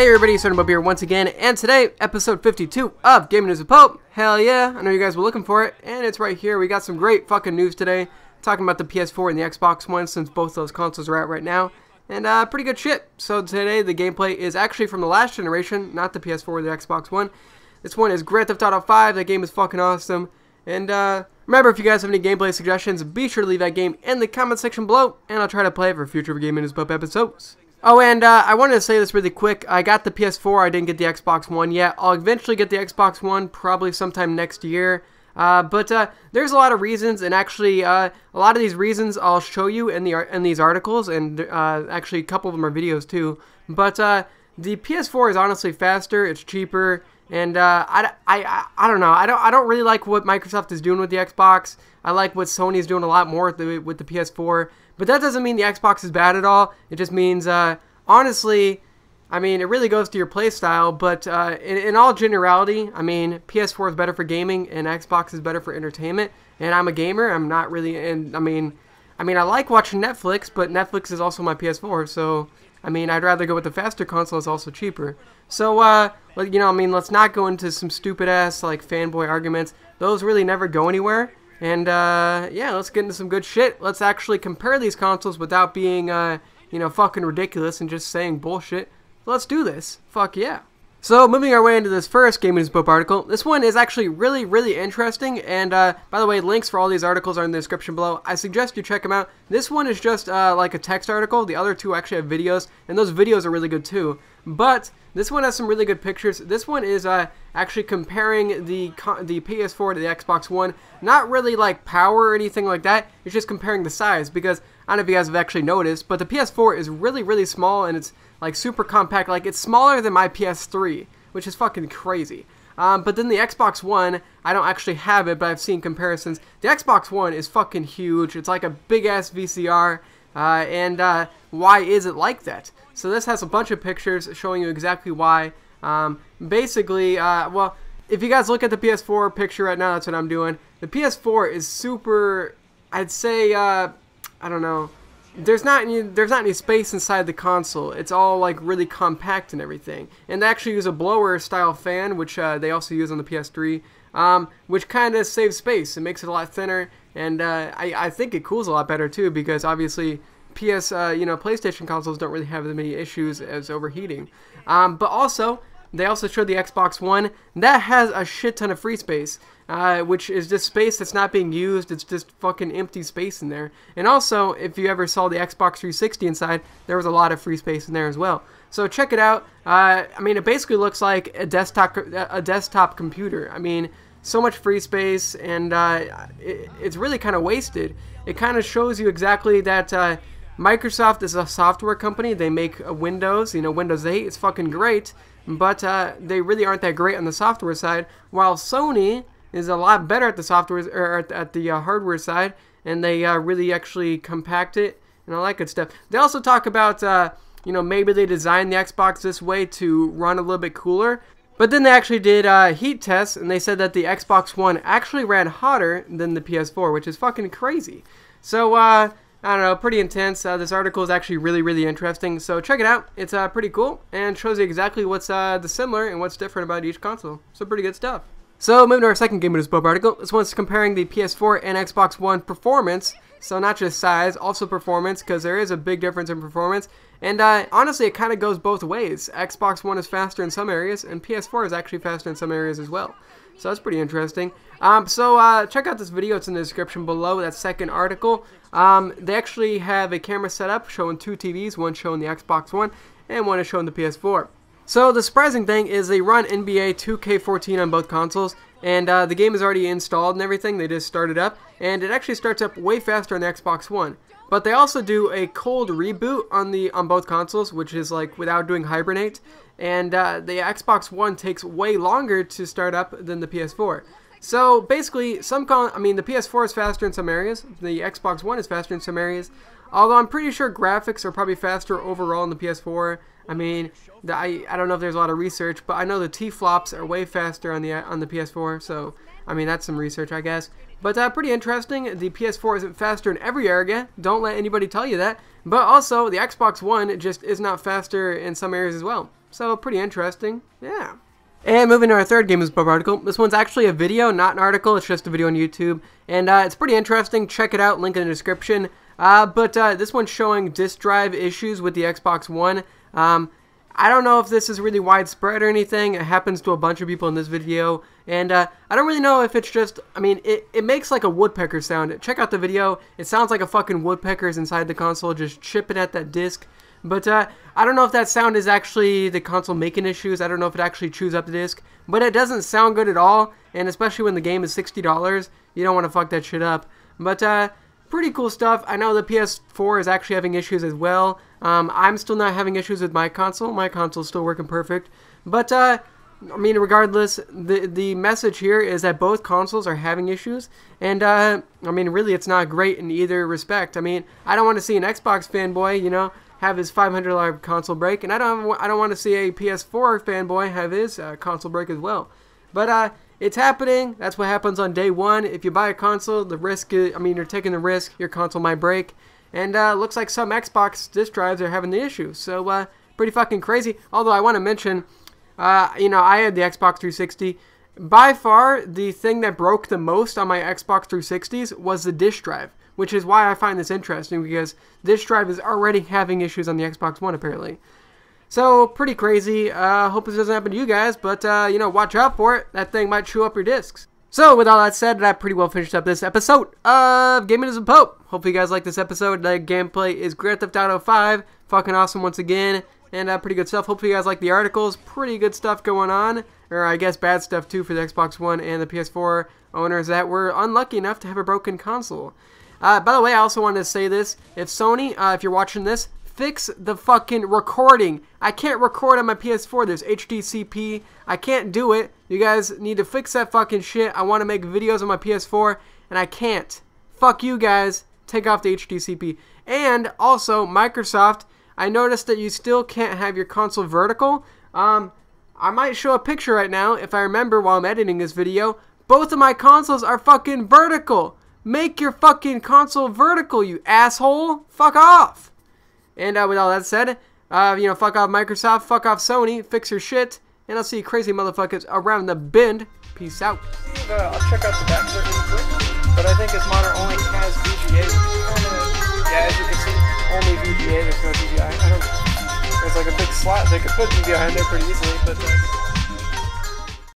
Hey everybody, it's Bob here once again, and today, episode 52 of Gaming News a Pope. Hell yeah, I know you guys were looking for it, and it's right here. We got some great fucking news today, talking about the PS4 and the Xbox One since both those consoles are out right now, and uh, pretty good shit. So today, the gameplay is actually from the last generation, not the PS4 or the Xbox One. This one is Grand Theft Auto 5, that game is fucking awesome, and uh, remember, if you guys have any gameplay suggestions, be sure to leave that game in the comment section below, and I'll try to play it for future Gaming News Pope episodes. Oh, and uh, I wanted to say this really quick. I got the PS4. I didn't get the Xbox One yet. I'll eventually get the Xbox One probably sometime next year. Uh, but uh, there's a lot of reasons, and actually, uh, a lot of these reasons I'll show you in the in these articles, and uh, actually a couple of them are videos too. But uh, the PS4 is honestly faster. It's cheaper. And uh, I, I, I don't know. I don't, I don't really like what Microsoft is doing with the Xbox. I like what Sony's doing a lot more with the, with the PS4. But that doesn't mean the Xbox is bad at all. It just means, uh, honestly, I mean, it really goes to your playstyle. But uh, in, in, all generality, I mean, PS4 is better for gaming and Xbox is better for entertainment. And I'm a gamer. I'm not really, and I mean, I mean, I like watching Netflix, but Netflix is also my PS4. So, I mean, I'd rather go with the faster console. It's also cheaper. So, uh, you know, I mean, let's not go into some stupid ass like fanboy arguments. Those really never go anywhere. And uh, yeah, let's get into some good shit. Let's actually compare these consoles without being, uh, you know, fucking ridiculous and just saying bullshit. Let's do this. Fuck yeah. So moving our way into this first Game News Pope article, this one is actually really, really interesting. And uh, by the way, links for all these articles are in the description below. I suggest you check them out. This one is just uh, like a text article. The other two actually have videos, and those videos are really good too. But this one has some really good pictures. This one is uh, actually comparing the the PS4 to the Xbox One. Not really like power or anything like that. It's just comparing the size because I don't know if you guys have actually noticed, but the PS4 is really, really small, and it's like super compact, like it's smaller than my PS3, which is fucking crazy. Um, but then the Xbox One, I don't actually have it, but I've seen comparisons. The Xbox One is fucking huge. It's like a big ass VCR. Uh, and uh, why is it like that? So this has a bunch of pictures showing you exactly why. Um, basically, uh, well, if you guys look at the PS4 picture right now, that's what I'm doing. The PS4 is super, I'd say, uh, I don't know, there's not any, there's not any space inside the console. It's all like really compact and everything. And they actually use a blower style fan, which uh, they also use on the PS3, um, which kind of saves space. It makes it a lot thinner, and uh, I, I think it cools a lot better too because obviously PS uh, you know PlayStation consoles don't really have as many issues as overheating. Um, but also they also showed the Xbox One. That has a shit ton of free space, uh, which is just space that's not being used. It's just fucking empty space in there. And also, if you ever saw the Xbox 360 inside, there was a lot of free space in there as well. So check it out. Uh, I mean, it basically looks like a desktop a desktop computer. I mean, so much free space, and uh, it, it's really kind of wasted. It kind of shows you exactly that. Uh, Microsoft is a software company. They make Windows. You know, Windows 8 is fucking great but uh, they really aren't that great on the software side. While Sony is a lot better at the software or at, at the uh, hardware side, and they uh, really actually compact it and all that good stuff. They also talk about uh, you know maybe they designed the Xbox this way to run a little bit cooler. But then they actually did uh, heat tests, and they said that the Xbox One actually ran hotter than the PS4, which is fucking crazy. So uh, I don't know, pretty intense. Uh, this article is actually really, really interesting. So check it out. It's uh, pretty cool and shows you exactly what's uh, the similar and what's different about each console. So pretty good stuff. So moving to our second Game of Bob article. This one's comparing the PS4 and Xbox One performance. So not just size, also performance, because there is a big difference in performance. And uh, honestly, it kind of goes both ways. Xbox One is faster in some areas, and PS4 is actually faster in some areas as well. So that's pretty interesting. Um, so uh, check out this video. It's in the description below, that second article. Um, they actually have a camera set up showing two TVs, one showing the Xbox One and one is showing the PS4. So the surprising thing is they run NBA 2K14 on both consoles, and uh, the game is already installed and everything, they just started up, and it actually starts up way faster on the Xbox One. But they also do a cold reboot on the on both consoles, which is like without doing hibernate, and uh, the Xbox One takes way longer to start up than the PS4. So basically, some con- I mean the PS4 is faster in some areas, the Xbox One is faster in some areas. Although I'm pretty sure graphics are probably faster overall in the PS4 I mean, the, I, I don't know if there's a lot of research, but I know the T-flops are way faster on the on the PS4, so I mean that's some research, I guess. But uh, pretty interesting. The PS4 isn't faster in every area. Don't let anybody tell you that. But also, the Xbox One just is not faster in some areas as well. So pretty interesting. Yeah. And moving to our third game is Bob article. This one's actually a video, not an article. It's just a video on YouTube. And uh, it's pretty interesting. Check it out. Link in the description. Uh, but uh, this one's showing disk drive issues with the Xbox One. Um, I don't know if this is really widespread or anything. It happens to a bunch of people in this video. And uh, I don't really know if it's just, I mean, it, it makes like a woodpecker sound. Check out the video. It sounds like a fucking woodpecker is inside the console just chipping at that disc. But uh, I don't know if that sound is actually the console making issues. I don't know if it actually chews up the disc. But it doesn't sound good at all. And especially when the game is $60, you don't want to fuck that shit up. But uh, pretty cool stuff. I know the PS4 is actually having issues as well. Um, I'm still not having issues with my console. My console's still working perfect. But, uh, I mean, regardless, the, the message here is that both consoles are having issues. And, uh, I mean, really, it's not great in either respect. I mean, I don't want to see an Xbox fanboy, you know, have his $500 console break. And I don't, I don't want to see a PS4 fanboy have his uh, console break as well. But, uh, it's happening. That's what happens on day one. If you buy a console, the risk, is, uh, I mean, you're taking the risk, your console might break. And uh, looks like some Xbox disk drives are having the issue. So, uh, pretty fucking crazy. Although, I want to mention, uh, you know, I had the Xbox 360. By far, the thing that broke the most on my Xbox 360s was the disk drive, which is why I find this interesting because disk drive is already having issues on the Xbox One, apparently. So pretty crazy. Uh, hope this doesn't happen to you guys, but uh, you know, watch out for it. That thing might chew up your discs. So with all that said, that pretty well finished up this episode of Gaming is a Pope. Hopefully you guys like this episode. The gameplay is Grand Theft Auto 5. Fucking awesome once again. And uh, pretty good stuff. Hopefully you guys like the articles. Pretty good stuff going on. Or I guess bad stuff too for the Xbox One and the PS4 owners that were unlucky enough to have a broken console. Uh, by the way, I also wanted to say this. If Sony, uh, if you're watching this, Fix the fucking recording. I can't record on my PS4. There's HDCP. I can't do it. You guys need to fix that fucking shit. I want to make videos on my PS4, and I can't. Fuck you guys. Take off the HDCP. And also, Microsoft, I noticed that you still can't have your console vertical. Um, I might show a picture right now if I remember while I'm editing this video. Both of my consoles are fucking vertical. Make your fucking console vertical, you asshole. Fuck off. And uh, with all that said, uh, you know, fuck off Microsoft, fuck off Sony, fix your shit, and I'll see you crazy motherfuckers around the bend. Peace out. Uh, I'll check out the back quick, but I think only has VGA. Uh, yeah, as you can see, only VGA, there's no I don't, there's like a big slot, they could put there pretty easily, but... Uh,